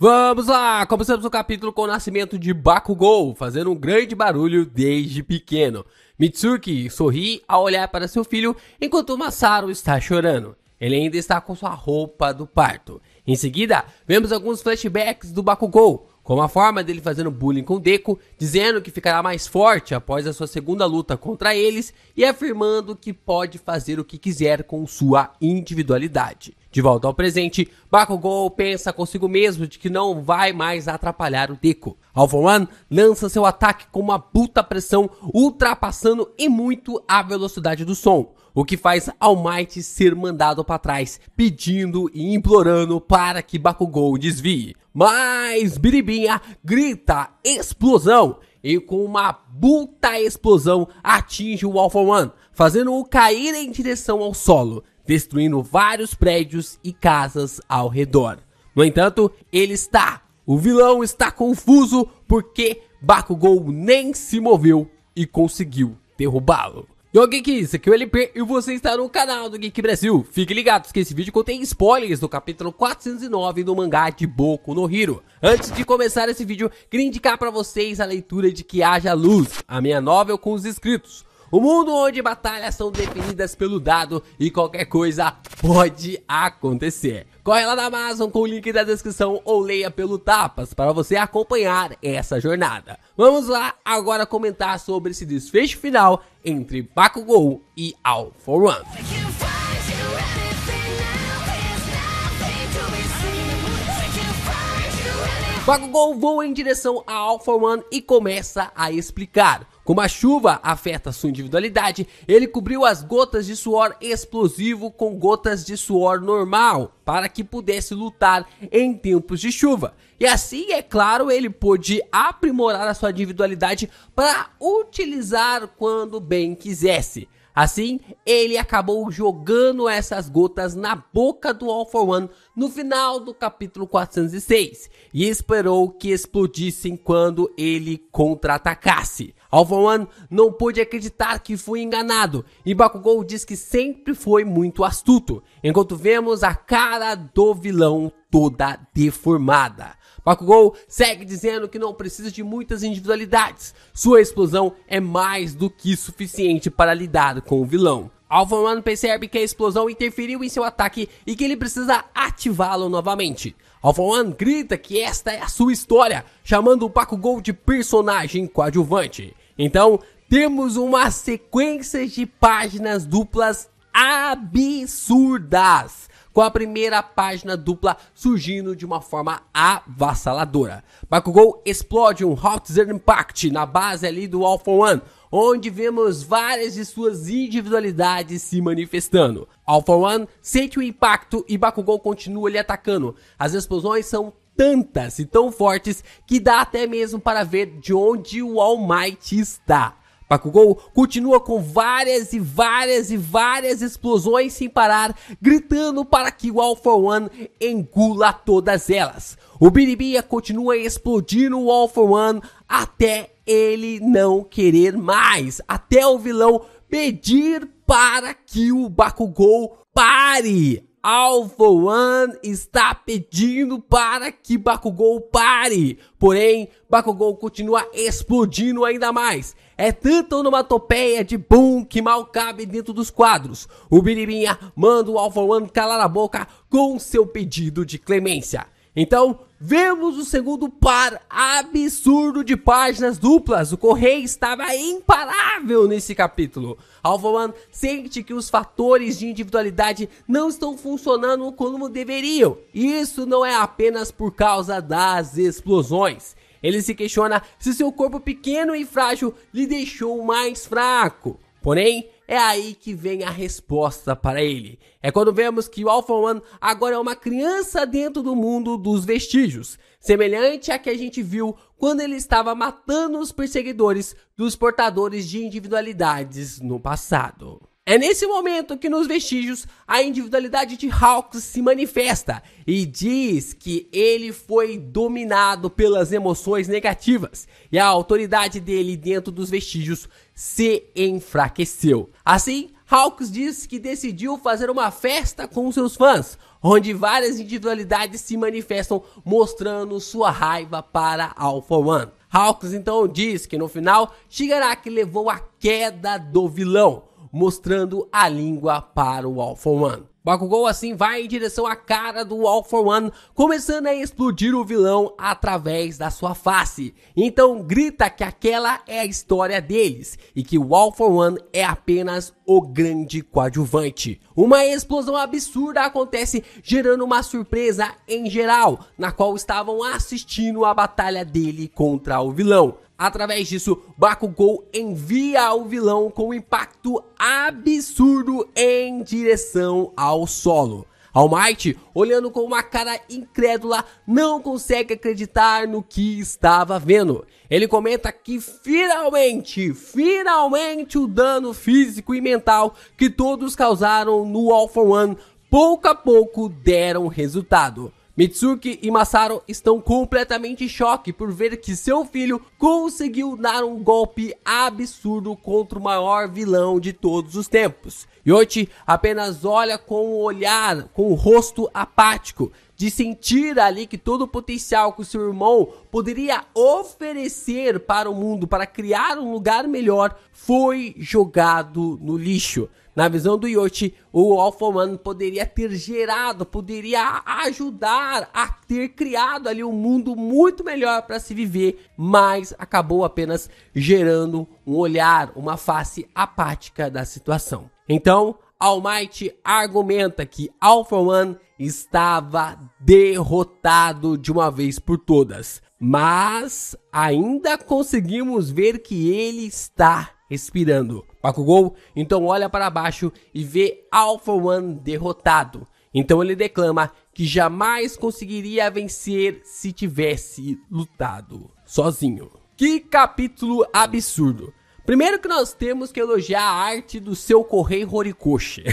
Vamos lá! Começamos o capítulo com o nascimento de Bakugou, fazendo um grande barulho desde pequeno. Mitsuki sorri ao olhar para seu filho, enquanto Masaru está chorando. Ele ainda está com sua roupa do parto. Em seguida, vemos alguns flashbacks do Bakugou, como a forma dele fazendo bullying com Deco, dizendo que ficará mais forte após a sua segunda luta contra eles e afirmando que pode fazer o que quiser com sua individualidade. De volta ao presente, Bakugou pensa consigo mesmo de que não vai mais atrapalhar o Deco. Alpha One lança seu ataque com uma puta pressão, ultrapassando e muito a velocidade do som o que faz Almighty ser mandado para trás, pedindo e implorando para que Bakugou desvie. Mas Biribinha grita explosão e com uma puta explosão atinge o Alpha One, fazendo-o cair em direção ao solo, destruindo vários prédios e casas ao redor. No entanto, ele está, o vilão está confuso porque Bakugou nem se moveu e conseguiu derrubá-lo. Yo Geek, isso aqui é o LP e você está no canal do Geek Brasil. Fique ligados que esse vídeo contém spoilers do capítulo 409 do mangá de Boku no Hiro. Antes de começar esse vídeo, queria indicar para vocês a leitura de Que Haja Luz, a minha novel com os inscritos. O mundo onde batalhas são definidas pelo dado e qualquer coisa pode acontecer. Corre lá na Amazon com o link da descrição ou leia pelo Tapas para você acompanhar essa jornada. Vamos lá agora comentar sobre esse desfecho final entre Bakugou e All For One. Bakugou voa em direção a Alpha One e começa a explicar como a chuva afeta sua individualidade, ele cobriu as gotas de suor explosivo com gotas de suor normal, para que pudesse lutar em tempos de chuva. E assim, é claro, ele pôde aprimorar a sua individualidade para utilizar quando bem quisesse. Assim, ele acabou jogando essas gotas na boca do All for One no final do capítulo 406 e esperou que explodissem quando ele contra-atacasse. Alpha One não pôde acreditar que foi enganado e Bakugou diz que sempre foi muito astuto, enquanto vemos a cara do vilão toda deformada. Bakugou segue dizendo que não precisa de muitas individualidades, sua explosão é mais do que suficiente para lidar com o vilão. Alpha One percebe que a é explosão interferiu em seu ataque e que ele precisa ativá-lo novamente. Alpha One grita que esta é a sua história, chamando o Bakugou de personagem coadjuvante. Então, temos uma sequência de páginas duplas absurdas com a primeira página dupla surgindo de uma forma avassaladora. Bakugou explode um Hotzer Impact na base ali do Alpha One, onde vemos várias de suas individualidades se manifestando. Alpha One sente o impacto e Bakugou continua lhe atacando. As explosões são tantas e tão fortes que dá até mesmo para ver de onde o All Might está. Bakugou continua com várias e várias e várias explosões sem parar, gritando para que o Alpha One engula todas elas. O Biribia continua explodindo o Alpha One até ele não querer mais, até o vilão pedir para que o Bakugou pare. Alpha One está pedindo para que Bakugou pare. Porém, Bakugou continua explodindo ainda mais. É tanta onomatopeia de boom que mal cabe dentro dos quadros. O Biribinha manda o Alpha One calar a boca com seu pedido de clemência. Então, Vemos o segundo par absurdo de páginas duplas. O Correio estava imparável nesse capítulo. Alvan sente que os fatores de individualidade não estão funcionando como deveriam. Isso não é apenas por causa das explosões. Ele se questiona se seu corpo pequeno e frágil lhe deixou mais fraco. Porém, é aí que vem a resposta para ele. É quando vemos que o Alpha One agora é uma criança dentro do mundo dos vestígios, semelhante à que a gente viu quando ele estava matando os perseguidores dos portadores de individualidades no passado. É nesse momento que nos vestígios a individualidade de Hawks se manifesta e diz que ele foi dominado pelas emoções negativas e a autoridade dele dentro dos vestígios se enfraqueceu. Assim, Hawks diz que decidiu fazer uma festa com seus fãs, onde várias individualidades se manifestam mostrando sua raiva para Alpha One. Hawks então diz que no final Shigaraki levou a queda do vilão, mostrando a língua para o All for One. Bakugou assim vai em direção à cara do All for One, começando a explodir o vilão através da sua face. Então grita que aquela é a história deles e que o All for One é apenas o grande coadjuvante. Uma explosão absurda acontece, gerando uma surpresa em geral, na qual estavam assistindo a batalha dele contra o vilão. Através disso, Bakugou envia o vilão com um impacto absurdo em direção ao solo. All Might, olhando com uma cara incrédula, não consegue acreditar no que estava vendo. Ele comenta que finalmente, finalmente o dano físico e mental que todos causaram no All for One pouco a pouco deram resultado. Mitsuki e Masaru estão completamente em choque por ver que seu filho conseguiu dar um golpe absurdo contra o maior vilão de todos os tempos. Yoichi apenas olha com o um olhar, com o um rosto apático, de sentir ali que todo o potencial que o seu irmão poderia oferecer para o mundo, para criar um lugar melhor, foi jogado no lixo. Na visão do Yoshi, o Alpha Man poderia ter gerado, poderia ajudar a ter criado ali um mundo muito melhor para se viver, mas acabou apenas gerando um olhar, uma face apática da situação. Então, Almighty argumenta que Alpha One estava derrotado de uma vez por todas, mas ainda conseguimos ver que ele está respirando. Bakugou então olha para baixo e vê Alpha One derrotado. Então ele declama que jamais conseguiria vencer se tivesse lutado sozinho. Que capítulo absurdo! Primeiro que nós temos que elogiar a arte do seu Correio Horikoshi.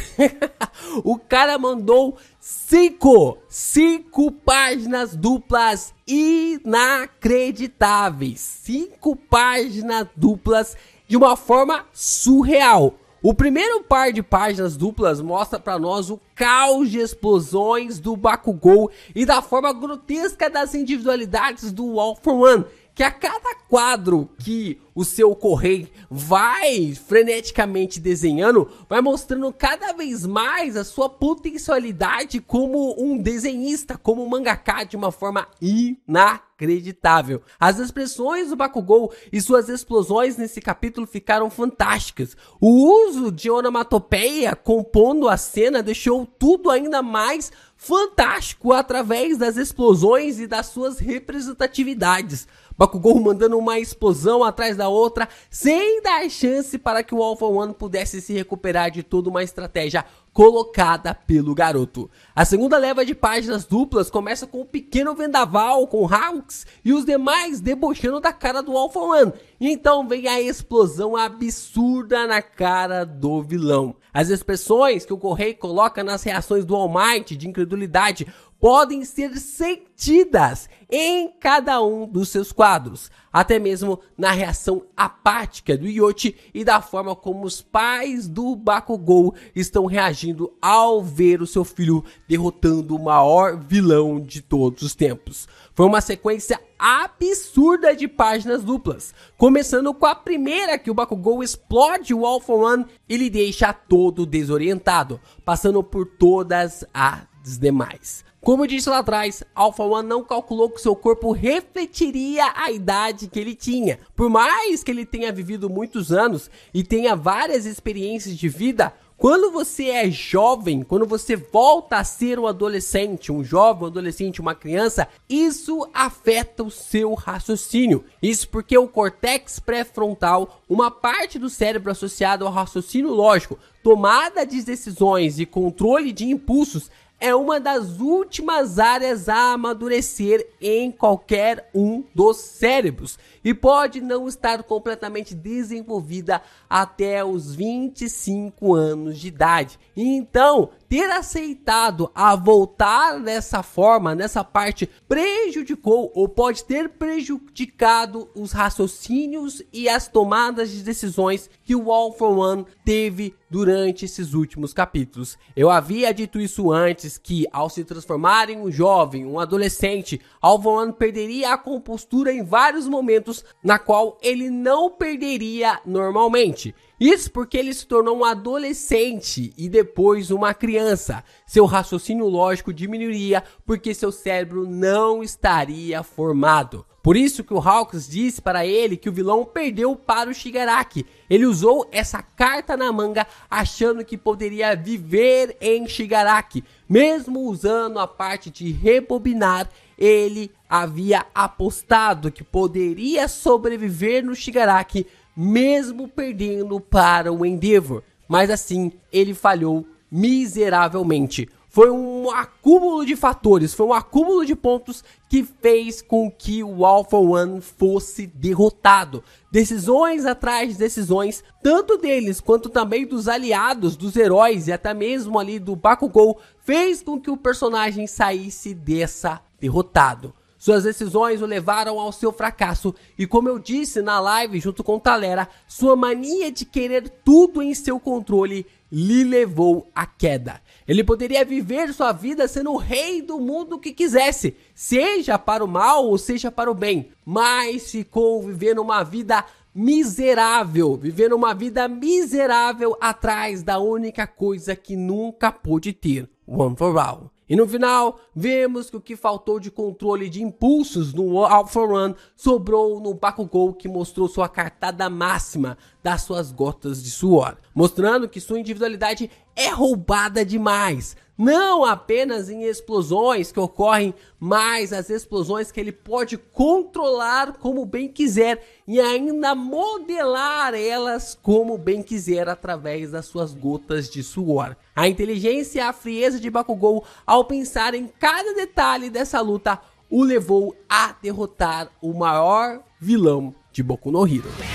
o cara mandou cinco, cinco páginas duplas inacreditáveis. Cinco páginas duplas inacreditáveis de uma forma surreal. O primeiro par de páginas duplas mostra para nós o caos de explosões do Bakugou e da forma grotesca das individualidades do All for One, que a cada quadro que o seu correio vai freneticamente desenhando, vai mostrando cada vez mais a sua potencialidade como um desenhista, como um mangaká de uma forma inacreditável inacreditável. As expressões do Bakugou e suas explosões nesse capítulo ficaram fantásticas. O uso de onomatopeia compondo a cena deixou tudo ainda mais fantástico através das explosões e das suas representatividades. Bakugou mandando uma explosão atrás da outra, sem dar chance para que o Alpha One pudesse se recuperar de toda uma estratégia colocada pelo garoto. A segunda leva de páginas duplas começa com o um pequeno vendaval com Hawks e os demais debochando da cara do Alpha One. E então vem a explosão absurda na cara do vilão. As expressões que o Correio coloca nas reações do All Might de incredulidade podem ser sentidas em cada um dos seus quadros, até mesmo na reação apática do Yote e da forma como os pais do Bakugou estão reagindo ao ver o seu filho derrotando o maior vilão de todos os tempos. Foi uma sequência absurda de páginas duplas, começando com a primeira que o Bakugou explode o Alpha One e lhe deixa todo desorientado, passando por todas as dos demais. Como eu disse lá atrás, Alpha One não calculou que seu corpo refletiria a idade que ele tinha. Por mais que ele tenha vivido muitos anos e tenha várias experiências de vida, quando você é jovem, quando você volta a ser um adolescente, um jovem, um adolescente, uma criança, isso afeta o seu raciocínio. Isso porque o cortex pré-frontal, uma parte do cérebro associada ao raciocínio lógico, tomada de decisões e controle de impulsos, é uma das últimas áreas a amadurecer em qualquer um dos cérebros e pode não estar completamente desenvolvida até os 25 anos de idade. Então, ter aceitado a voltar dessa forma, nessa parte, prejudicou ou pode ter prejudicado os raciocínios e as tomadas de decisões que o All for One teve durante esses últimos capítulos. Eu havia dito isso antes que ao se transformar em um jovem, um adolescente, All for One perderia a compostura em vários momentos na qual ele não perderia normalmente. Isso porque ele se tornou um adolescente e depois uma criança. Seu raciocínio lógico diminuiria porque seu cérebro não estaria formado. Por isso que o Hawks disse para ele que o vilão perdeu para o Shigaraki. Ele usou essa carta na manga achando que poderia viver em Shigaraki. Mesmo usando a parte de rebobinar, ele havia apostado que poderia sobreviver no Shigaraki mesmo perdendo para o Endeavor. Mas assim, ele falhou miseravelmente. Foi um acúmulo de fatores, foi um acúmulo de pontos que fez com que o Alpha One fosse derrotado. Decisões atrás de decisões, tanto deles quanto também dos aliados, dos heróis e até mesmo ali do Bakugou, fez com que o personagem saísse dessa derrotado. Suas decisões o levaram ao seu fracasso e, como eu disse na live junto com Talera, sua mania de querer tudo em seu controle lhe levou à queda. Ele poderia viver sua vida sendo o rei do mundo que quisesse, seja para o mal ou seja para o bem, mas ficou vivendo uma vida miserável, vivendo uma vida miserável atrás da única coisa que nunca pôde ter, One for All. E no final, vemos que o que faltou de controle de impulsos no Alpha Run sobrou no Bakugou que mostrou sua cartada máxima das suas gotas de suor, mostrando que sua individualidade é roubada demais, não apenas em explosões que ocorrem, mas as explosões que ele pode controlar como bem quiser e ainda modelar elas como bem quiser através das suas gotas de suor. A inteligência e a frieza de Bakugou, ao pensar em cada detalhe dessa luta, o levou a derrotar o maior vilão de Boku no Hero.